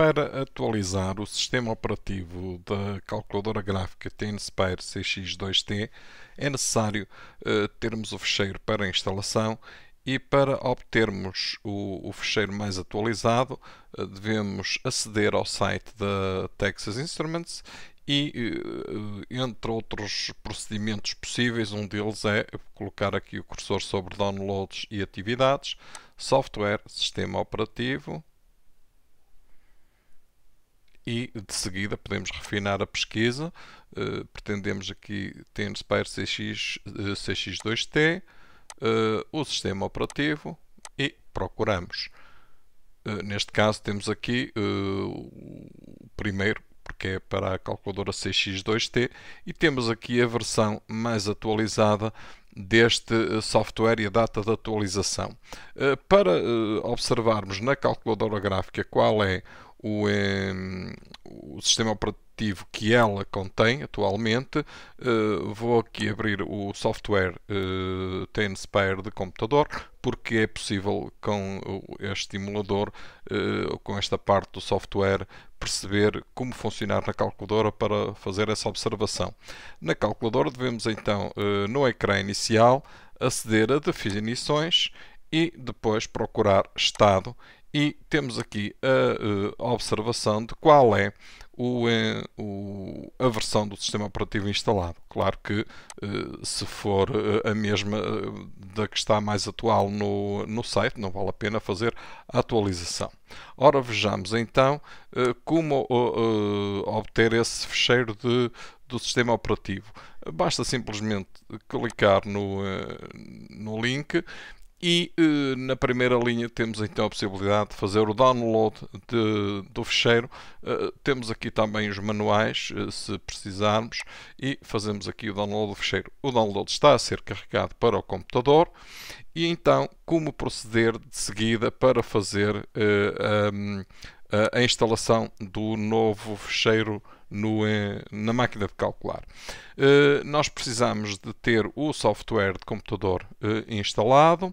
Para atualizar o sistema operativo da calculadora gráfica TNSpire CX2T, é necessário eh, termos o fecheiro para instalação e para obtermos o, o fecheiro mais atualizado, eh, devemos aceder ao site da Texas Instruments e, eh, entre outros procedimentos possíveis, um deles é colocar aqui o cursor sobre downloads e atividades, software, sistema operativo, e de seguida podemos refinar a pesquisa. Uh, pretendemos aqui TeamSpire CX, uh, eh, CX2T, uh, eh, o sistema operativo e procuramos. neste caso temos aqui o primeiro, porque é para a calculadora CX2T, e temos aqui a versão mais atualizada deste software e a data de atualização. Para observarmos na calculadora gráfica qual é o, um, o sistema operativo que ela contém atualmente. Uh, vou aqui abrir o software uh, eh, de computador, porque é possível com este simulador, uh, eh, com esta parte do software, perceber como funcionar na calculadora para fazer essa observação. Na calculadora devemos então, uh, no ecrã inicial, aceder a definições e depois procurar estado e temos aqui a, eh, a observação de qual é o, eh, o, a versão do sistema operativo instalado. Claro que eh, se for a mesma da que está mais atual no, no site, não vale a pena fazer a atualização. Ora, vejamos então como obter esse fecheiro de, do sistema operativo. Basta simplesmente clicar no, no link e uh, na primeira linha temos então a possibilidade de fazer o download de, do fecheiro. Uh, temos aqui também os manuais, uh, se precisarmos, e fazemos aqui o download do fecheiro. O download está a ser carregado para o computador. E então, como proceder de seguida para fazer um, a instalação do novo fecheiro no, na máquina de calcular. Nós precisamos de ter o software de computador instalado.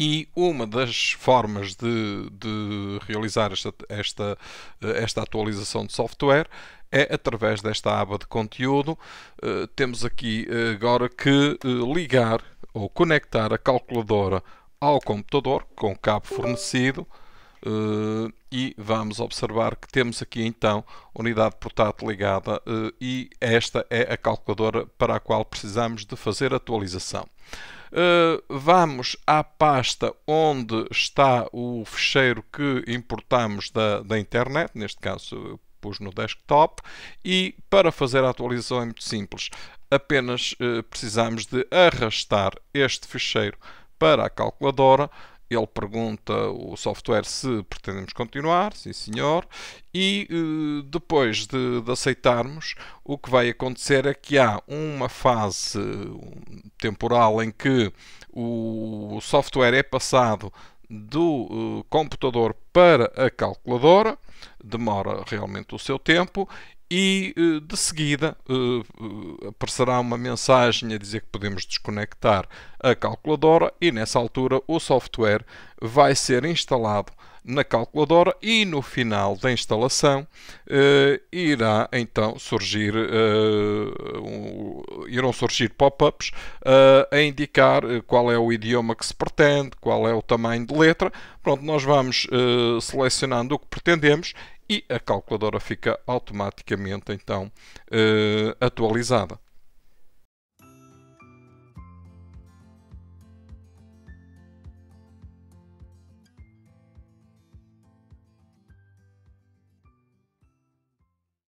E uma das formas de, de realizar esta, esta, esta atualização de software é através desta aba de conteúdo. Eh, temos aqui eh, agora que eh, ligar ou conectar a calculadora ao computador com o cabo fornecido e vamos observar que temos aqui então unidade portátil ligada e esta é a calculadora para a qual precisamos de fazer atualização. Eh, vamos à pasta onde está o fecheiro que importamos da, da internet, neste caso pus no desktop, e para fazer a atualização é muito simples. Apenas eh, precisamos de arrastar este fecheiro para a calculadora ele pergunta o software se pretendemos continuar, sim senhor, e eh, depois de, de, aceitarmos, o que vai acontecer é que há uma fase temporal em que o software é passado do eh, computador para a calculadora, demora realmente o seu tempo, e eh, de seguida eh, eh, aparecerá uma mensagem a dizer que podemos desconectar a calculadora e nessa altura o software vai ser instalado na calculadora e no final da instalação irá então surgir irão surgir pop-ups a indicar qual é o idioma que se pretende, qual é o tamanho de letra. Pronto, nós vamos selecionando o que pretendemos e a calculadora fica automaticamente então eh, atualizada.